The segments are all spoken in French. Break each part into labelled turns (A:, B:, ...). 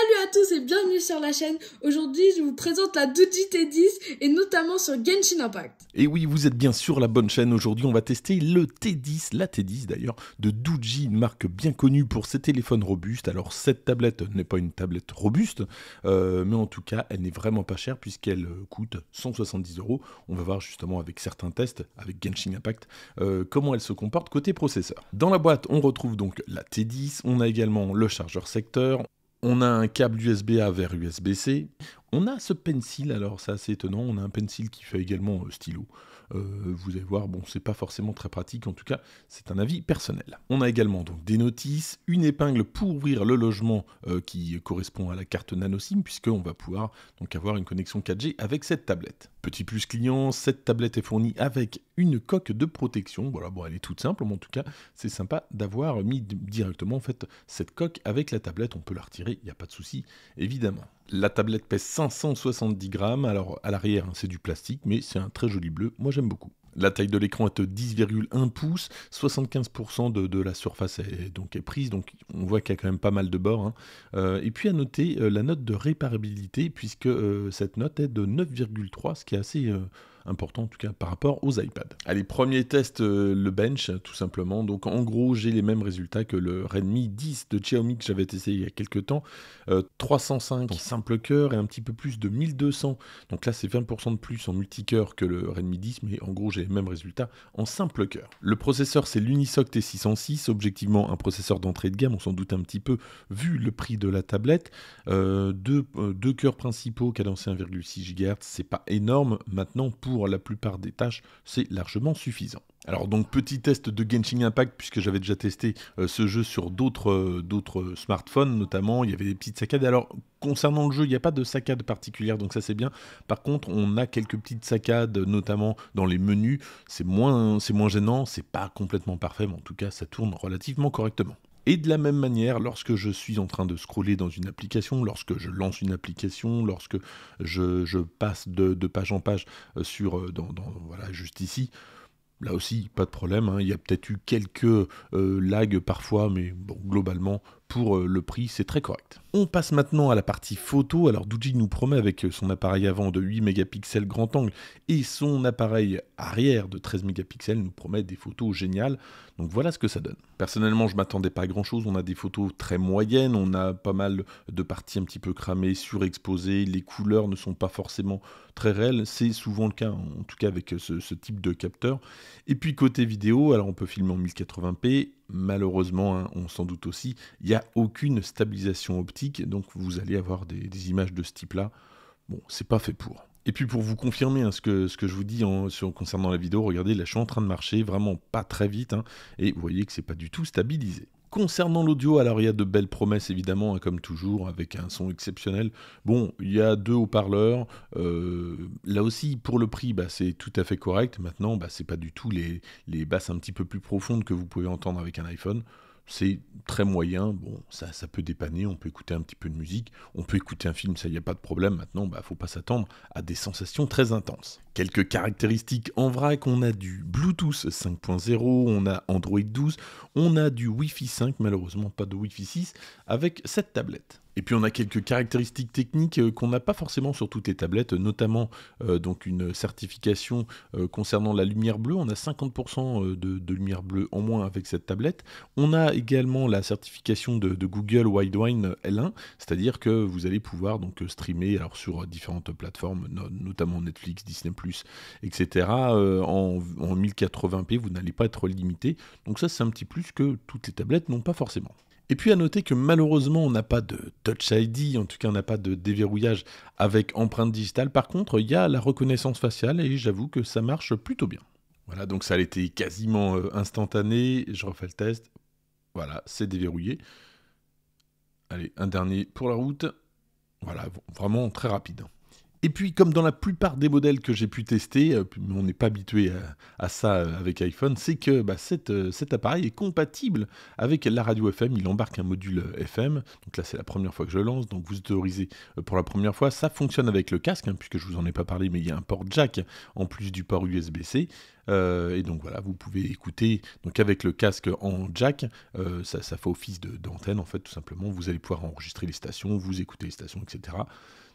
A: Salut à tous et bienvenue sur la chaîne. Aujourd'hui, je vous présente la Duji T10 et notamment sur Genshin Impact. Et oui, vous êtes bien sûr la bonne chaîne. Aujourd'hui, on va tester le T10, la T10 d'ailleurs, de Duji, une marque bien connue pour ses téléphones robustes. Alors, cette tablette n'est pas une tablette robuste, euh, mais en tout cas, elle n'est vraiment pas chère puisqu'elle euh, coûte 170 euros. On va voir justement avec certains tests, avec Genshin Impact, euh, comment elle se comporte côté processeur. Dans la boîte, on retrouve donc la T10, on a également le chargeur secteur, on a un câble USB-A vers USB-C, on a ce pencil, alors c'est assez étonnant, on a un pencil qui fait également euh, stylo. Euh, vous allez voir, bon, c'est pas forcément très pratique, en tout cas, c'est un avis personnel. On a également donc des notices, une épingle pour ouvrir le logement euh, qui correspond à la carte nanoSIM, puisqu'on va pouvoir donc avoir une connexion 4G avec cette tablette. Petit plus client, cette tablette est fournie avec une coque de protection. Voilà, bon, elle est toute simple, mais en tout cas, c'est sympa d'avoir mis directement en fait cette coque avec la tablette. On peut la retirer, il n'y a pas de souci, évidemment. La tablette pèse 570 grammes, alors à l'arrière c'est du plastique, mais c'est un très joli bleu, moi j'aime beaucoup. La taille de l'écran est de 10,1 pouces, 75% de, la surface est, donc, prise, donc on voit qu'il y a quand même pas mal de bords. Hein. Euh, et puis à noter euh, la note de réparabilité, puisque euh, cette note est de 9,3, ce qui est assez important en tout cas par rapport aux iPads. Allez, premier test, euh, le bench, tout simplement. Donc en gros, j'ai les mêmes résultats que le Redmi 10 de Xiaomi que j'avais testé il y a quelques temps. 305 euh, en simple cœur et un petit peu plus de 1200. Donc là, c'est 20% de plus en multi multicœur que le Redmi 10, mais en gros, j'ai les mêmes résultats en simple cœur. Le processeur, c'est l'Unisoc T606. Objectivement, un processeur d'entrée de gamme, on s'en doute un petit peu vu le prix de la tablette. Euh, deux, deux cœurs principaux cadencés 1,6 GHz, c'est pas énorme. Maintenant, pour pour la plupart des tâches, c'est largement suffisant. Alors donc petit test de Genshin Impact puisque j'avais déjà testé euh, ce jeu sur d'autres euh, d'autres smartphones notamment, il y avait des petites saccades. Alors concernant le jeu, il n'y a pas de saccades particulière donc ça c'est bien. Par contre, on a quelques petites saccades notamment dans les menus, c'est moins c'est moins gênant, c'est pas complètement parfait mais en tout cas ça tourne relativement correctement. Et de la même manière, lorsque je suis en train de scroller dans une application, lorsque je lance une application, lorsque je, passe de, page en page euh, sur, euh, voilà, juste ici, Là aussi, pas de problème. Hein. Il y a peut-être eu quelques euh, lags parfois, mais bon, globalement, pour euh, le prix, c'est très correct. On passe maintenant à la partie photo. Alors Douji nous promet avec euh, son appareil avant de 8 mégapixels grand angle et son appareil arrière de 13 mégapixels nous promet des photos géniales. Donc voilà ce que ça donne. Personnellement, je m'attendais pas à grand chose. On a des photos très moyennes, on a pas mal de parties un petit peu cramées, surexposées. Les couleurs ne sont pas forcément très réelles. C'est souvent le cas, en tout cas avec euh, ce, ce type de capteur. Et puis côté vidéo, alors on peut filmer en 1080p malheureusement, hein, on s'en doute aussi, il n'y a aucune stabilisation optique, donc vous allez avoir des, images de ce type-là. Bon, c'est pas fait pour. Et puis pour vous confirmer hein, ce, que, je vous dis en, concernant la vidéo, regardez, là je suis en train de marcher, vraiment pas très vite, hein, et vous voyez que c'est pas du tout stabilisé. Concernant l'audio, alors il y a de belles promesses évidemment, hein, comme toujours, avec un son exceptionnel. Bon, il y a deux haut-parleurs. Euh, là aussi, pour le prix, bah, c'est tout à fait correct. Maintenant, bah, c'est pas du tout les basses un petit peu plus profondes que vous pouvez entendre avec un iPhone c'est très moyen. Bon, ça, ça peut dépanner, on peut écouter un petit peu de musique, on peut écouter un film, ça y a pas de problème. Maintenant, bah, faut pas s'attendre à des sensations très intenses. Quelques caractéristiques en vrac, on a du Bluetooth 5.0, on a Android 12, on a du Wi-Fi 5, malheureusement pas de Wi-Fi 6, avec cette tablette. Et puis on a quelques caractéristiques techniques euh, qu'on n'a pas forcément sur toutes les tablettes, notamment euh, donc une certification euh, concernant la lumière bleue. On a 50% de, lumière bleue en moins avec cette tablette. On a également la certification de, Google Widewine L1, c'est-à-dire que vous allez pouvoir donc streamer alors sur différentes plateformes, notamment Netflix, Disney+, etc. en, en 1080p, vous n'allez pas être limité. Donc ça c'est un petit plus que toutes les tablettes n'ont pas forcément. Et puis à noter que malheureusement, on n'a pas de Touch ID, en tout cas on n'a pas de déverrouillage avec empreinte digitale. Par contre, il y a la reconnaissance faciale et j'avoue que ça marche plutôt bien. Voilà, donc ça a été quasiment euh, instantané. Je refais le test. Voilà, c'est déverrouillé. Allez, un dernier pour la route. Voilà, vraiment très rapide. Et puis, comme dans la plupart des modèles que j'ai pu tester, euh, on n'est pas habitué à, ça euh, avec iPhone, c'est que bah, euh, cet appareil est compatible avec la radio FM. Il embarque un module FM. Donc là, c'est la première fois que je lance. Donc vous autorisez pour la première fois. Ça fonctionne avec le casque, hein, puisque je ne vous en ai pas parlé, mais il y a un port jack en plus du port USB-C. et donc voilà, vous pouvez écouter donc avec le casque en jack, ça, ça, fait office d'antenne en fait tout simplement. Vous allez pouvoir enregistrer les stations, vous écouter les stations, etc.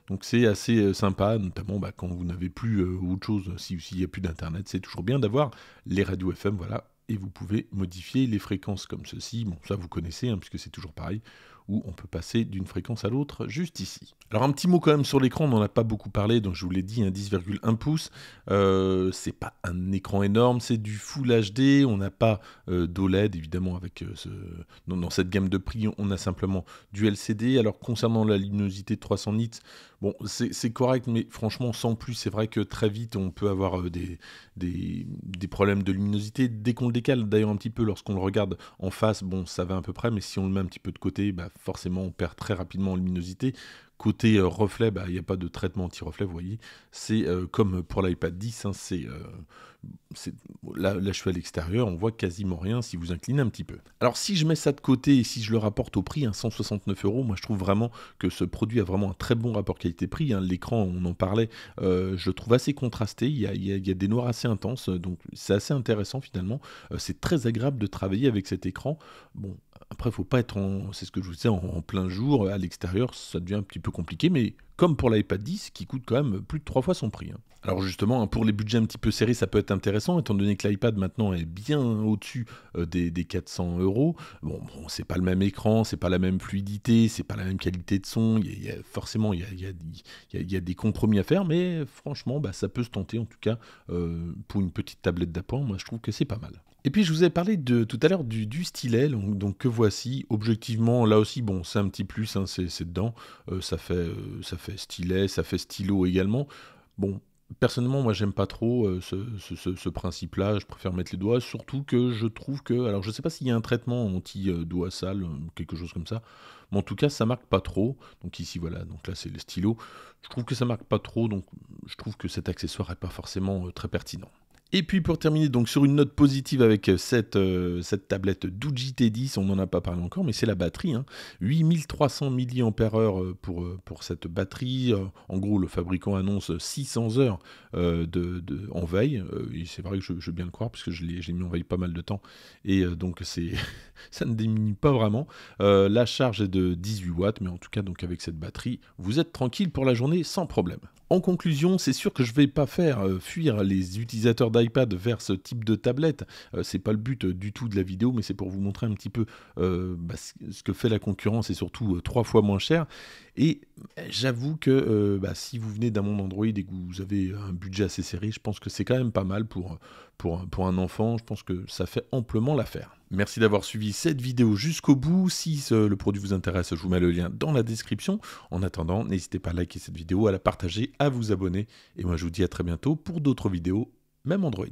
A: Donc c'est assez euh, sympa, notamment bah, quand vous n'avez plus euh, autre chose, euh, s'il n'y a plus d'internet, c'est toujours bien d'avoir les radios FM, voilà, et vous pouvez modifier les fréquences comme ceci. Bon, ça vous connaissez, hein, puisque c'est toujours pareil où on peut passer d'une fréquence à l'autre juste ici. Alors un petit mot quand même sur l'écran, on n'en a pas beaucoup parlé, donc je vous l'ai dit, hein, un 10,1 pouces, euh, c'est pas un écran énorme, c'est du Full HD, on n'a pas euh, d'OLED évidemment avec euh, ce... dans, cette gamme de prix, on a simplement du LCD. Alors concernant la luminosité de 300 nits, bon c'est correct, mais franchement sans plus, c'est vrai que très vite on peut avoir des, des, problèmes de luminosité dès qu'on le décale. D'ailleurs un petit peu lorsqu'on le regarde en face, bon ça va à peu près, mais si on le met un petit peu de côté, bah forcément on perd très rapidement en luminosité. Côté euh, reflet, bah, il n'y a pas de traitement anti-reflet, vous voyez. C'est euh, comme pour l'iPad 10, hein, c'est euh, là, je suis à l'extérieur, on voit quasiment rien si vous inclinez un petit peu. Alors si je mets ça de côté et si je le rapporte au prix, hein, 169 euros, moi je trouve vraiment que ce produit a vraiment un très bon rapport qualité-prix. Hein. L'écran, on en parlait, euh, je le trouve assez contrasté, il y, a, des noirs assez intenses, donc c'est assez intéressant finalement. Euh, c'est très agréable de travailler avec cet écran. Bon, après, faut pas être c'est ce que je vous disais, en plein jour, à l'extérieur, ça devient un petit peu compliqué, mais comme pour l'iPad 10, qui coûte quand même plus de trois fois son prix. Hein. Alors justement, hein, pour les budgets un petit peu serrés, ça peut être intéressant, étant donné que l'iPad maintenant est bien au-dessus euh, des, 400 euros. Bon, c'est pas le même écran, c'est pas la même fluidité, c'est pas la même qualité de son. Il forcément, il y a, des compromis à faire, mais franchement, bah, ça peut se tenter. En tout cas, euh, pour une petite tablette d'appoint, moi je trouve que c'est pas mal. Et puis je vous ai parlé de, tout à l'heure du, stylet, donc, que voici. Objectivement, là aussi, bon, c'est un petit plus, hein, c'est dedans. Euh, ça, fait, euh, ça fait stylet, ça fait stylo également. Bon, personnellement, moi, j'aime pas trop euh, ce, principe-là. Je préfère mettre les doigts, surtout que je trouve que. Alors, je sais pas s'il y a un traitement anti-doigt sale, quelque chose comme ça. Mais en tout cas, ça marque pas trop. Donc, ici, voilà. Donc là, c'est le stylo, Je trouve que ça marque pas trop. Donc, je trouve que cet accessoire est pas forcément très pertinent. Et puis pour terminer donc sur une note positive avec euh, euh, cette, tablette Doogee T10, on n'en a pas parlé encore, mais c'est la batterie. Hein. 8300 mAh euh, pour, pour cette batterie. En gros, le fabricant annonce 600 heures de, en veille. c'est vrai que je, veux bien le croire, puisque je l'ai mis en veille pas mal de temps. Et donc ça ne diminue pas vraiment. la charge est de 18 watts, mais en tout cas donc avec cette batterie, vous êtes tranquille pour la journée sans problème. En conclusion, c'est sûr que je ne vais pas faire euh, fuir les utilisateurs d'iPad vers ce type de tablette. Euh, c'est pas le but euh, du tout de la vidéo, mais c'est pour vous montrer un petit peu bah, ce que fait la concurrence et surtout trois fois moins cher. Et euh, j'avoue que euh, bah, si vous venez d'un monde Android et que vous avez un budget assez serré, je pense que c'est quand même pas mal pour, pour, pour un enfant. Je pense que ça fait amplement l'affaire. Merci d'avoir suivi cette vidéo jusqu'au bout. Si le produit vous intéresse, je vous mets le lien dans la description. En attendant, n'hésitez pas à liker cette vidéo, à la partager, à vous abonner. Et moi, je vous dis à très bientôt pour d'autres vidéos, même Android.